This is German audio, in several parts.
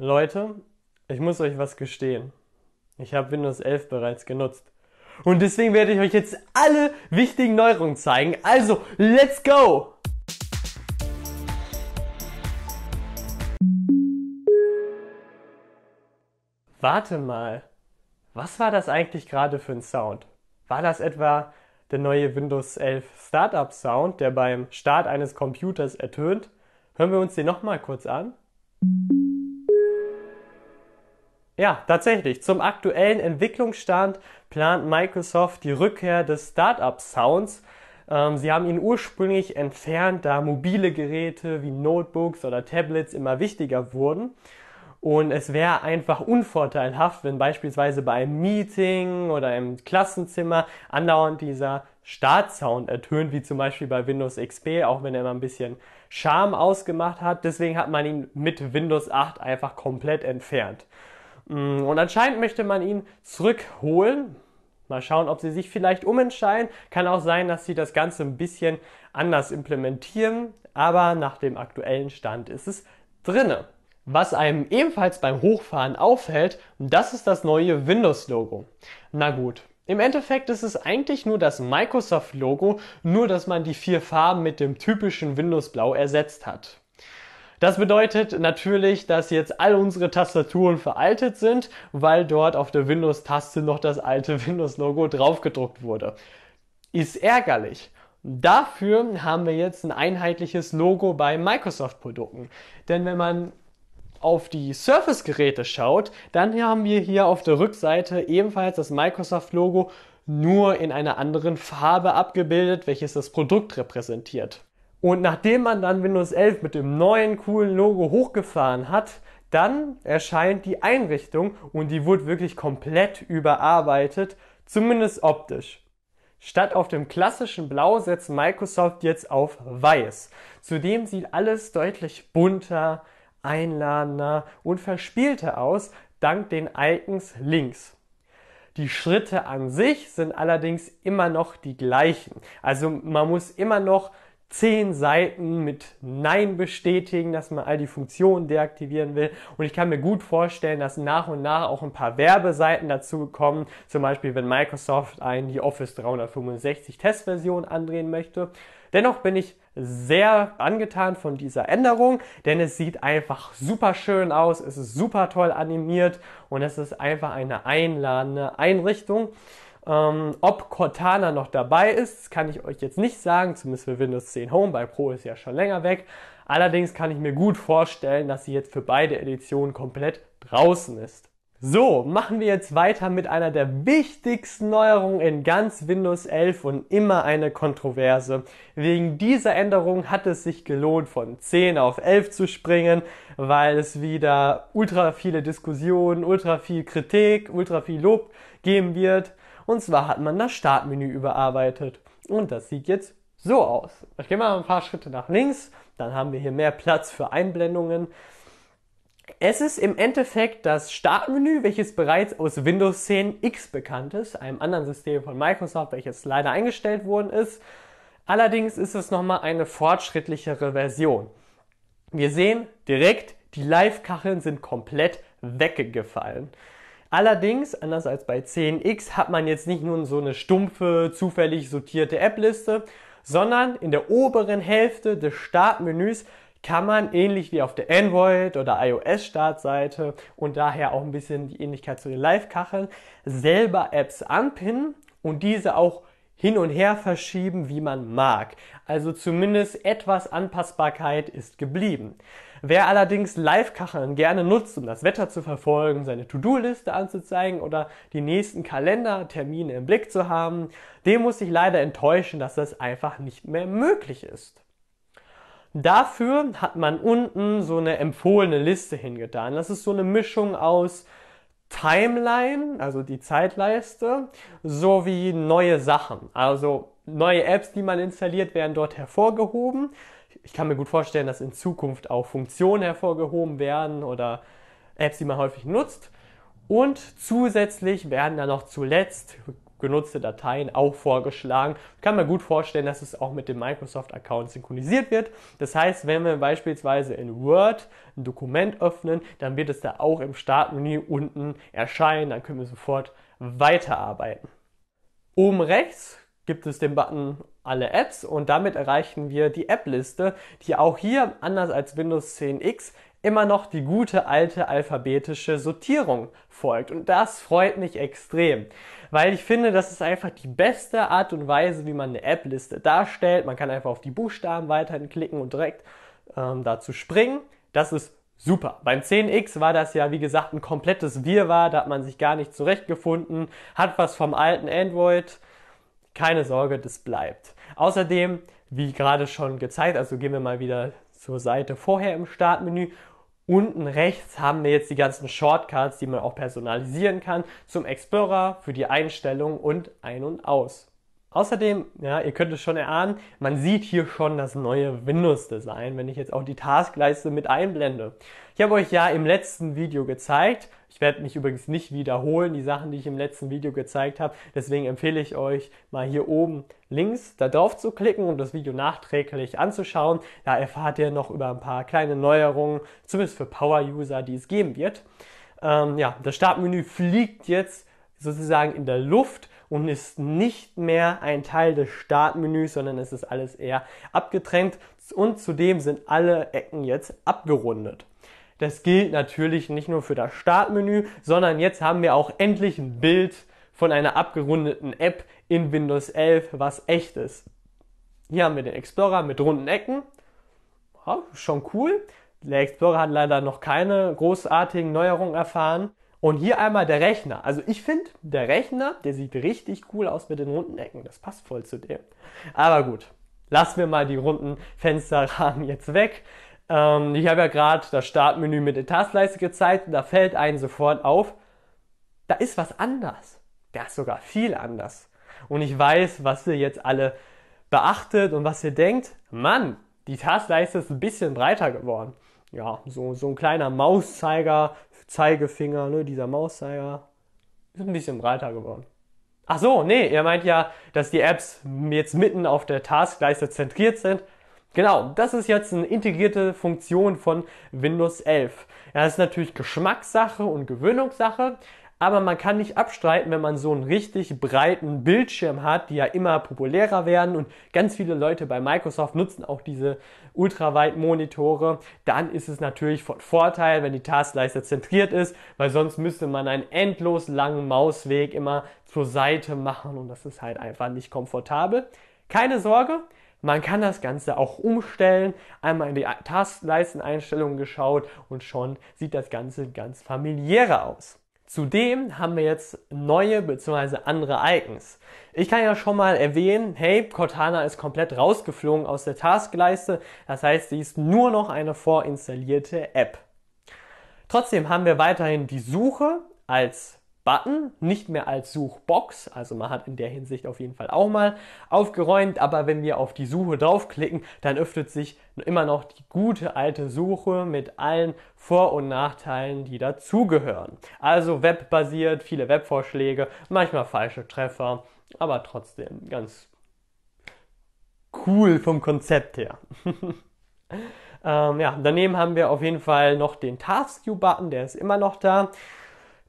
Leute, ich muss euch was gestehen. Ich habe Windows 11 bereits genutzt. Und deswegen werde ich euch jetzt alle wichtigen Neuerungen zeigen. Also, let's go! Warte mal, was war das eigentlich gerade für ein Sound? War das etwa der neue Windows 11 Startup Sound, der beim Start eines Computers ertönt? Hören wir uns den nochmal kurz an. Ja, tatsächlich. Zum aktuellen Entwicklungsstand plant Microsoft die Rückkehr des Startup-Sounds. Ähm, sie haben ihn ursprünglich entfernt, da mobile Geräte wie Notebooks oder Tablets immer wichtiger wurden. Und es wäre einfach unvorteilhaft, wenn beispielsweise bei einem Meeting oder im Klassenzimmer andauernd dieser Startsound ertönt, wie zum Beispiel bei Windows XP, auch wenn er immer ein bisschen Charme ausgemacht hat. Deswegen hat man ihn mit Windows 8 einfach komplett entfernt. Mm, und anscheinend möchte man ihn zurückholen. Mal schauen, ob sie sich vielleicht umentscheiden. Kann auch sein, dass sie das Ganze ein bisschen anders implementieren. Aber nach dem aktuellen Stand ist es drinne. Was einem ebenfalls beim Hochfahren auffällt, das ist das neue Windows-Logo. Na gut, im Endeffekt ist es eigentlich nur das Microsoft-Logo, nur dass man die vier Farben mit dem typischen Windows-Blau ersetzt hat. Das bedeutet natürlich, dass jetzt all unsere Tastaturen veraltet sind, weil dort auf der Windows-Taste noch das alte Windows-Logo draufgedruckt wurde. Ist ärgerlich. Dafür haben wir jetzt ein einheitliches Logo bei Microsoft-Produkten. Denn wenn man auf die Surface-Geräte schaut, dann haben wir hier auf der Rückseite ebenfalls das Microsoft-Logo nur in einer anderen Farbe abgebildet, welches das Produkt repräsentiert. Und nachdem man dann Windows 11 mit dem neuen coolen Logo hochgefahren hat, dann erscheint die Einrichtung und die wurde wirklich komplett überarbeitet, zumindest optisch. Statt auf dem klassischen Blau setzt Microsoft jetzt auf Weiß. Zudem sieht alles deutlich bunter, einladender und verspielter aus, dank den Icons links. Die Schritte an sich sind allerdings immer noch die gleichen. Also man muss immer noch zehn Seiten mit Nein bestätigen, dass man all die Funktionen deaktivieren will. Und ich kann mir gut vorstellen, dass nach und nach auch ein paar Werbeseiten dazu kommen. Zum Beispiel, wenn Microsoft einen die Office 365 Testversion andrehen möchte. Dennoch bin ich sehr angetan von dieser Änderung, denn es sieht einfach super schön aus, es ist super toll animiert und es ist einfach eine einladende Einrichtung. Ähm, ob Cortana noch dabei ist, kann ich euch jetzt nicht sagen, zumindest für Windows 10 Home, bei Pro ist ja schon länger weg. Allerdings kann ich mir gut vorstellen, dass sie jetzt für beide Editionen komplett draußen ist. So, machen wir jetzt weiter mit einer der wichtigsten Neuerungen in ganz Windows 11 und immer eine Kontroverse. Wegen dieser Änderung hat es sich gelohnt, von 10 auf 11 zu springen, weil es wieder ultra viele Diskussionen, ultra viel Kritik, ultra viel Lob geben wird. Und zwar hat man das Startmenü überarbeitet. Und das sieht jetzt so aus. Ich gehe mal ein paar Schritte nach links, dann haben wir hier mehr Platz für Einblendungen. Es ist im Endeffekt das Startmenü, welches bereits aus Windows 10 X bekannt ist, einem anderen System von Microsoft, welches leider eingestellt worden ist. Allerdings ist es nochmal eine fortschrittlichere Version. Wir sehen direkt, die Live-Kacheln sind komplett weggefallen. Allerdings, anders als bei 10x, hat man jetzt nicht nur so eine stumpfe, zufällig sortierte App-Liste, sondern in der oberen Hälfte des Startmenüs kann man ähnlich wie auf der Android- oder iOS-Startseite und daher auch ein bisschen die Ähnlichkeit zu den Live-Kacheln selber Apps anpinnen und diese auch hin und her verschieben, wie man mag. Also zumindest etwas Anpassbarkeit ist geblieben. Wer allerdings Live-Kacheln gerne nutzt, um das Wetter zu verfolgen, seine To-Do-Liste anzuzeigen oder die nächsten Kalendertermine im Blick zu haben, dem muss ich leider enttäuschen, dass das einfach nicht mehr möglich ist. Dafür hat man unten so eine empfohlene Liste hingetan. Das ist so eine Mischung aus Timeline, also die Zeitleiste, sowie neue Sachen. Also neue Apps, die man installiert, werden dort hervorgehoben ich kann mir gut vorstellen, dass in Zukunft auch Funktionen hervorgehoben werden oder Apps, die man häufig nutzt. Und zusätzlich werden dann noch zuletzt genutzte Dateien auch vorgeschlagen. Ich kann mir gut vorstellen, dass es auch mit dem Microsoft-Account synchronisiert wird. Das heißt, wenn wir beispielsweise in Word ein Dokument öffnen, dann wird es da auch im Startmenü unten erscheinen. Dann können wir sofort weiterarbeiten. Oben rechts gibt es den Button alle Apps und damit erreichen wir die App-Liste, die auch hier, anders als Windows 10 X, immer noch die gute alte alphabetische Sortierung folgt. Und das freut mich extrem, weil ich finde, das ist einfach die beste Art und Weise, wie man eine App-Liste darstellt. Man kann einfach auf die Buchstaben weiterhin klicken und direkt ähm, dazu springen. Das ist Super. Beim 10X war das ja, wie gesagt, ein komplettes Wirrwarr, da hat man sich gar nicht zurechtgefunden, hat was vom alten Android. Keine Sorge, das bleibt. Außerdem, wie gerade schon gezeigt, also gehen wir mal wieder zur Seite vorher im Startmenü. Unten rechts haben wir jetzt die ganzen Shortcuts, die man auch personalisieren kann, zum Explorer, für die Einstellung und ein und aus. Außerdem, ja, ihr könnt es schon erahnen, man sieht hier schon das neue Windows-Design, wenn ich jetzt auch die Taskleiste mit einblende. Ich habe euch ja im letzten Video gezeigt, ich werde mich übrigens nicht wiederholen, die Sachen, die ich im letzten Video gezeigt habe. Deswegen empfehle ich euch, mal hier oben links da drauf zu klicken und das Video nachträglich anzuschauen. Da erfahrt ihr noch über ein paar kleine Neuerungen, zumindest für Power-User, die es geben wird. Ähm, ja, das Startmenü fliegt jetzt sozusagen in der Luft und ist nicht mehr ein Teil des Startmenüs, sondern es ist alles eher abgetrennt und zudem sind alle Ecken jetzt abgerundet. Das gilt natürlich nicht nur für das Startmenü, sondern jetzt haben wir auch endlich ein Bild von einer abgerundeten App in Windows 11, was echt ist. Hier haben wir den Explorer mit runden Ecken. Ja, schon cool. Der Explorer hat leider noch keine großartigen Neuerungen erfahren. Und hier einmal der Rechner. Also ich finde, der Rechner, der sieht richtig cool aus mit den runden Ecken. Das passt voll zu dem. Aber gut, lassen wir mal die runden Fensterrahmen jetzt weg. Ähm, ich habe ja gerade das Startmenü mit der Taskleiste gezeigt und da fällt einem sofort auf, da ist was anders. Da ist sogar viel anders. Und ich weiß, was ihr jetzt alle beachtet und was ihr denkt. Mann, die Taskleiste ist ein bisschen breiter geworden. Ja, so, so ein kleiner Mauszeiger, Zeigefinger, ne, dieser Mauszeiger ist ein bisschen breiter geworden. Ach so, nee, ihr meint ja, dass die Apps jetzt mitten auf der Taskleiste zentriert sind. Genau, das ist jetzt eine integrierte Funktion von Windows 11. Ja, das ist natürlich Geschmackssache und Gewöhnungssache, aber man kann nicht abstreiten, wenn man so einen richtig breiten Bildschirm hat, die ja immer populärer werden und ganz viele Leute bei Microsoft nutzen auch diese Ultraweit-Monitore, dann ist es natürlich von Vorteil, wenn die Taskleiste zentriert ist, weil sonst müsste man einen endlos langen Mausweg immer zur Seite machen und das ist halt einfach nicht komfortabel. Keine Sorge, man kann das Ganze auch umstellen, einmal in die Taskleisteneinstellungen geschaut und schon sieht das Ganze ganz familiärer aus. Zudem haben wir jetzt neue bzw. andere Icons. Ich kann ja schon mal erwähnen, hey, Cortana ist komplett rausgeflogen aus der Taskleiste, das heißt, sie ist nur noch eine vorinstallierte App. Trotzdem haben wir weiterhin die Suche als Button, nicht mehr als Suchbox. Also man hat in der Hinsicht auf jeden Fall auch mal aufgeräumt. Aber wenn wir auf die Suche draufklicken, dann öffnet sich immer noch die gute alte Suche mit allen Vor- und Nachteilen, die dazugehören. Also webbasiert, viele Webvorschläge, manchmal falsche Treffer, aber trotzdem ganz cool vom Konzept her. ähm, ja, daneben haben wir auf jeden Fall noch den Task View Button, der ist immer noch da.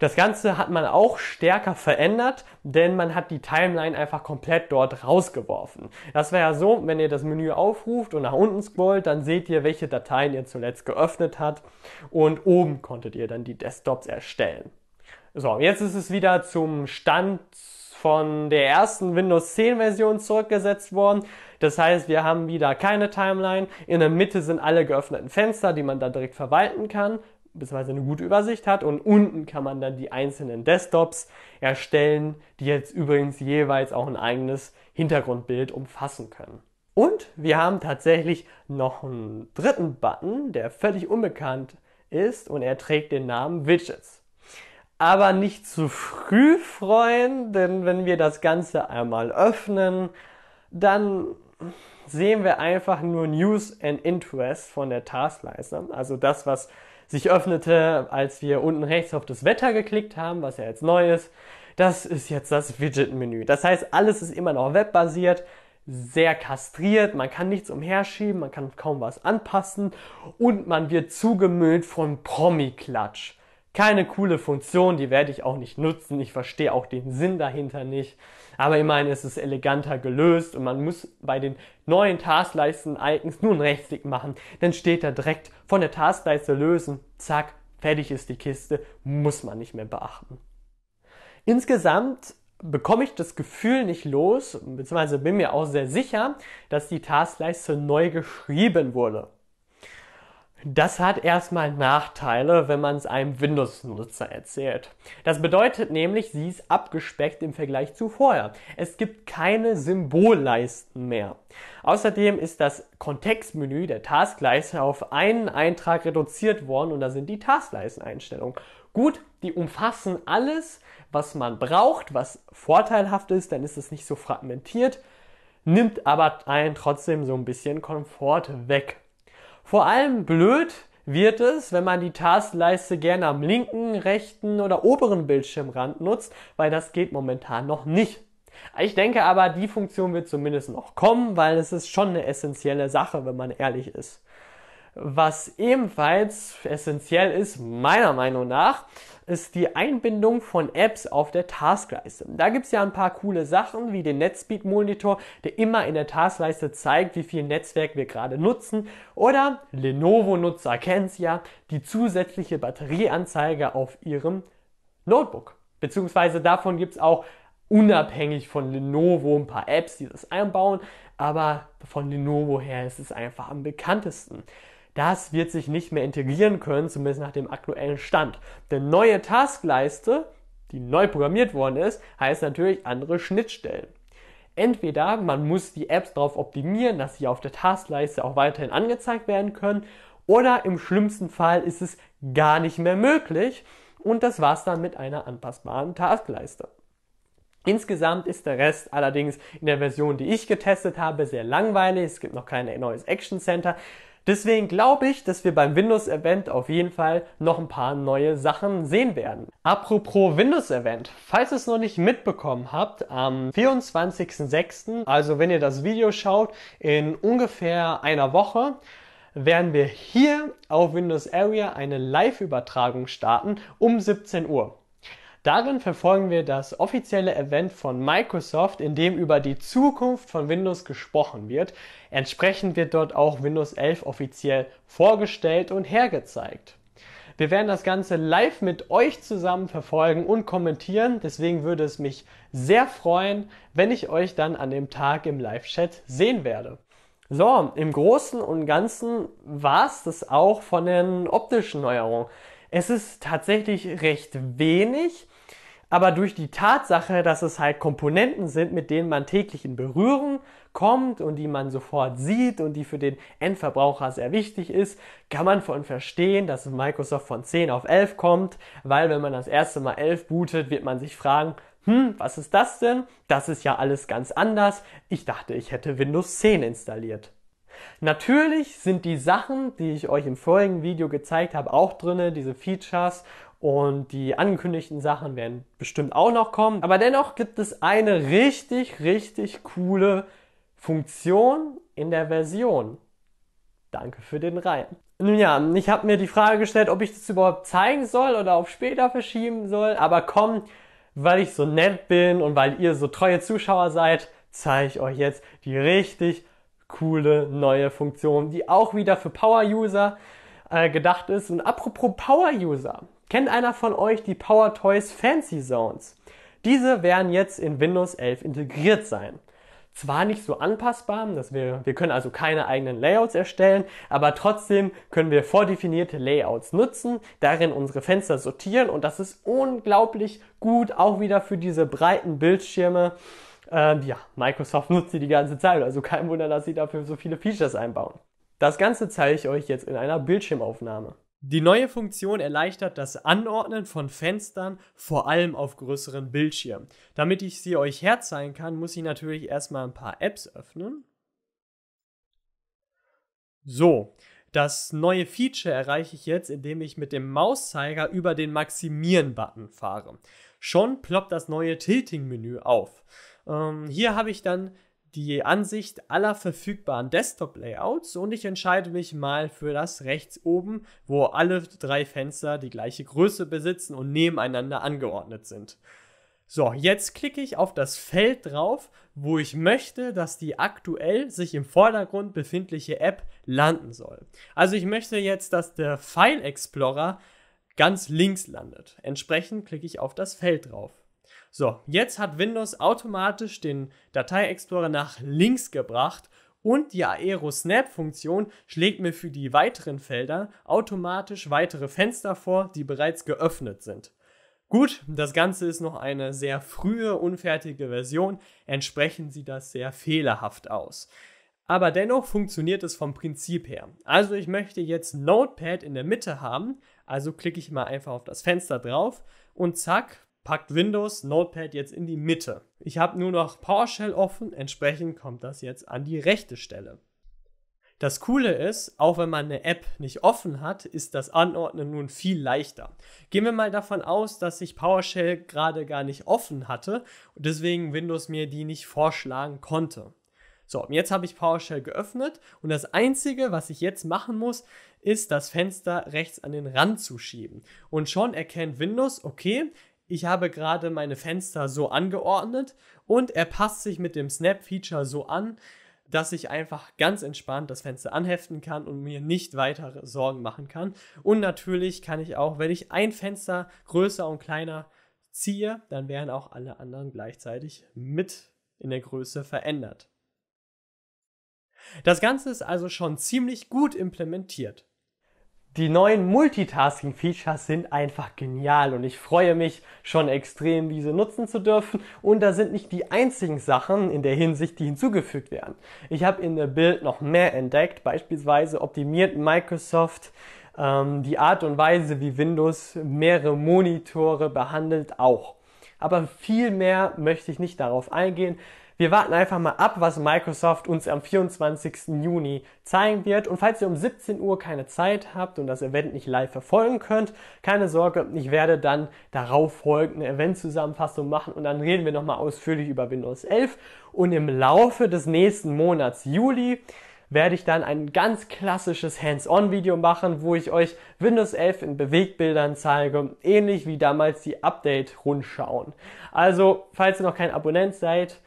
Das Ganze hat man auch stärker verändert, denn man hat die Timeline einfach komplett dort rausgeworfen. Das wäre ja so, wenn ihr das Menü aufruft und nach unten scrollt, dann seht ihr, welche Dateien ihr zuletzt geöffnet hat und oben konntet ihr dann die Desktops erstellen. So, jetzt ist es wieder zum Stand von der ersten Windows 10 Version zurückgesetzt worden. Das heißt, wir haben wieder keine Timeline. In der Mitte sind alle geöffneten Fenster, die man dann direkt verwalten kann beziehungsweise eine gute Übersicht hat und unten kann man dann die einzelnen Desktops erstellen, die jetzt übrigens jeweils auch ein eigenes Hintergrundbild umfassen können. Und wir haben tatsächlich noch einen dritten Button, der völlig unbekannt ist und er trägt den Namen Widgets. Aber nicht zu früh freuen, denn wenn wir das Ganze einmal öffnen, dann sehen wir einfach nur News and Interest von der Taskleiste, also das, was sich öffnete, als wir unten rechts auf das Wetter geklickt haben, was ja jetzt neu ist. Das ist jetzt das Widget-Menü. Das heißt, alles ist immer noch webbasiert, sehr kastriert, man kann nichts umherschieben, man kann kaum was anpassen und man wird zugemüllt von Promi-Klatsch. Keine coole Funktion, die werde ich auch nicht nutzen. Ich verstehe auch den Sinn dahinter nicht. Aber ich meine, es ist eleganter gelöst und man muss bei den neuen Taskleisten-Icons nur einen Rechtsklick machen. Dann steht da direkt von der Taskleiste lösen, zack, fertig ist die Kiste, muss man nicht mehr beachten. Insgesamt bekomme ich das Gefühl nicht los, beziehungsweise bin mir auch sehr sicher, dass die Taskleiste neu geschrieben wurde. Das hat erstmal Nachteile, wenn man es einem Windows-Nutzer erzählt. Das bedeutet nämlich, sie ist abgespeckt im Vergleich zu vorher. Es gibt keine Symbolleisten mehr. Außerdem ist das Kontextmenü der Taskleiste auf einen Eintrag reduziert worden und da sind die Taskleisteneinstellungen. Gut, die umfassen alles, was man braucht, was vorteilhaft ist, dann ist es nicht so fragmentiert, nimmt aber allen trotzdem so ein bisschen Komfort weg. Vor allem blöd wird es, wenn man die Taskleiste gerne am linken, rechten oder oberen Bildschirmrand nutzt, weil das geht momentan noch nicht. Ich denke aber, die Funktion wird zumindest noch kommen, weil es ist schon eine essentielle Sache, wenn man ehrlich ist. Was ebenfalls essentiell ist, meiner Meinung nach, ist die Einbindung von Apps auf der Taskleiste. Da gibt es ja ein paar coole Sachen, wie den Netspeed Monitor, der immer in der Taskleiste zeigt, wie viel Netzwerk wir gerade nutzen. Oder Lenovo-Nutzer kennt es ja, die zusätzliche Batterieanzeige auf ihrem Notebook. Beziehungsweise davon gibt es auch unabhängig von Lenovo ein paar Apps, die das einbauen. Aber von Lenovo her ist es einfach am bekanntesten das wird sich nicht mehr integrieren können, zumindest nach dem aktuellen Stand. Denn neue Taskleiste, die neu programmiert worden ist, heißt natürlich andere Schnittstellen. Entweder man muss die Apps darauf optimieren, dass sie auf der Taskleiste auch weiterhin angezeigt werden können, oder im schlimmsten Fall ist es gar nicht mehr möglich und das war's dann mit einer anpassbaren Taskleiste. Insgesamt ist der Rest allerdings in der Version, die ich getestet habe, sehr langweilig. Es gibt noch kein neues Action Center. Deswegen glaube ich, dass wir beim Windows Event auf jeden Fall noch ein paar neue Sachen sehen werden. Apropos Windows Event, falls ihr es noch nicht mitbekommen habt, am 24.06., also wenn ihr das Video schaut, in ungefähr einer Woche, werden wir hier auf Windows Area eine Live-Übertragung starten um 17 Uhr. Darin verfolgen wir das offizielle Event von Microsoft, in dem über die Zukunft von Windows gesprochen wird. Entsprechend wird dort auch Windows 11 offiziell vorgestellt und hergezeigt. Wir werden das Ganze live mit euch zusammen verfolgen und kommentieren. Deswegen würde es mich sehr freuen, wenn ich euch dann an dem Tag im Live-Chat sehen werde. So, im Großen und Ganzen war es das auch von den optischen Neuerungen. Es ist tatsächlich recht wenig, aber durch die Tatsache, dass es halt Komponenten sind, mit denen man täglich in Berührung kommt und die man sofort sieht und die für den Endverbraucher sehr wichtig ist, kann man von verstehen, dass Microsoft von 10 auf 11 kommt, weil wenn man das erste Mal 11 bootet, wird man sich fragen, hm, was ist das denn? Das ist ja alles ganz anders. Ich dachte, ich hätte Windows 10 installiert. Natürlich sind die Sachen, die ich euch im vorigen Video gezeigt habe, auch drin, diese Features und die angekündigten Sachen werden bestimmt auch noch kommen. Aber dennoch gibt es eine richtig, richtig coole Funktion in der Version. Danke für den Reim. Nun ja, ich habe mir die Frage gestellt, ob ich das überhaupt zeigen soll oder auf später verschieben soll. Aber komm, weil ich so nett bin und weil ihr so treue Zuschauer seid, zeige ich euch jetzt die richtig coole neue Funktion, die auch wieder für Power-User äh, gedacht ist. Und apropos Power-User, kennt einer von euch die Power Toys Fancy Zones? Diese werden jetzt in Windows 11 integriert sein. Zwar nicht so anpassbar, dass wir, wir können also keine eigenen Layouts erstellen, aber trotzdem können wir vordefinierte Layouts nutzen, darin unsere Fenster sortieren und das ist unglaublich gut auch wieder für diese breiten Bildschirme ähm, ja, Microsoft nutzt sie die ganze Zeit, also kein Wunder, dass sie dafür so viele Features einbauen. Das Ganze zeige ich euch jetzt in einer Bildschirmaufnahme. Die neue Funktion erleichtert das Anordnen von Fenstern, vor allem auf größeren Bildschirmen. Damit ich sie euch herzeigen kann, muss ich natürlich erstmal ein paar Apps öffnen. So, das neue Feature erreiche ich jetzt, indem ich mit dem Mauszeiger über den Maximieren-Button fahre schon ploppt das neue Tilting-Menü auf. Ähm, hier habe ich dann die Ansicht aller verfügbaren Desktop-Layouts und ich entscheide mich mal für das rechts oben, wo alle drei Fenster die gleiche Größe besitzen und nebeneinander angeordnet sind. So, jetzt klicke ich auf das Feld drauf, wo ich möchte, dass die aktuell sich im Vordergrund befindliche App landen soll. Also ich möchte jetzt, dass der File Explorer ganz links landet. Entsprechend klicke ich auf das Feld drauf. So, jetzt hat Windows automatisch den Dateiexplorer nach links gebracht und die Aero-Snap-Funktion schlägt mir für die weiteren Felder automatisch weitere Fenster vor, die bereits geöffnet sind. Gut, das Ganze ist noch eine sehr frühe, unfertige Version, entsprechend sieht das sehr fehlerhaft aus. Aber dennoch funktioniert es vom Prinzip her. Also ich möchte jetzt Notepad in der Mitte haben, also klicke ich mal einfach auf das Fenster drauf und zack, packt Windows Notepad jetzt in die Mitte. Ich habe nur noch PowerShell offen, entsprechend kommt das jetzt an die rechte Stelle. Das Coole ist, auch wenn man eine App nicht offen hat, ist das Anordnen nun viel leichter. Gehen wir mal davon aus, dass ich PowerShell gerade gar nicht offen hatte und deswegen Windows mir die nicht vorschlagen konnte. So, jetzt habe ich PowerShell geöffnet und das Einzige, was ich jetzt machen muss, ist das Fenster rechts an den Rand zu schieben. Und schon erkennt Windows, okay, ich habe gerade meine Fenster so angeordnet und er passt sich mit dem Snap-Feature so an, dass ich einfach ganz entspannt das Fenster anheften kann und mir nicht weitere Sorgen machen kann. Und natürlich kann ich auch, wenn ich ein Fenster größer und kleiner ziehe, dann werden auch alle anderen gleichzeitig mit in der Größe verändert. Das Ganze ist also schon ziemlich gut implementiert. Die neuen Multitasking-Features sind einfach genial und ich freue mich schon extrem, diese nutzen zu dürfen. Und da sind nicht die einzigen Sachen in der Hinsicht, die hinzugefügt werden. Ich habe in der Build noch mehr entdeckt. Beispielsweise optimiert Microsoft ähm, die Art und Weise, wie Windows mehrere Monitore behandelt, auch. Aber viel mehr möchte ich nicht darauf eingehen. Wir warten einfach mal ab, was Microsoft uns am 24. Juni zeigen wird. Und falls ihr um 17 Uhr keine Zeit habt und das Event nicht live verfolgen könnt, keine Sorge, ich werde dann darauf folgende Eventzusammenfassung machen und dann reden wir nochmal ausführlich über Windows 11. Und im Laufe des nächsten Monats Juli werde ich dann ein ganz klassisches Hands-on-Video machen, wo ich euch Windows 11 in Bewegbildern zeige, ähnlich wie damals die Update-Rundschauen. Also, falls ihr noch kein Abonnent seid,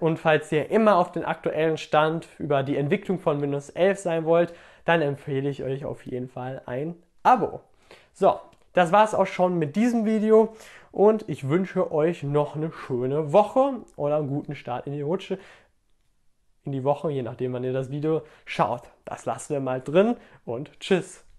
und falls ihr immer auf den aktuellen Stand über die Entwicklung von Windows 11 sein wollt, dann empfehle ich euch auf jeden Fall ein Abo. So, das war es auch schon mit diesem Video und ich wünsche euch noch eine schöne Woche oder einen guten Start in die Rutsche, in die Woche, je nachdem, wann ihr das Video schaut. Das lassen wir mal drin und tschüss.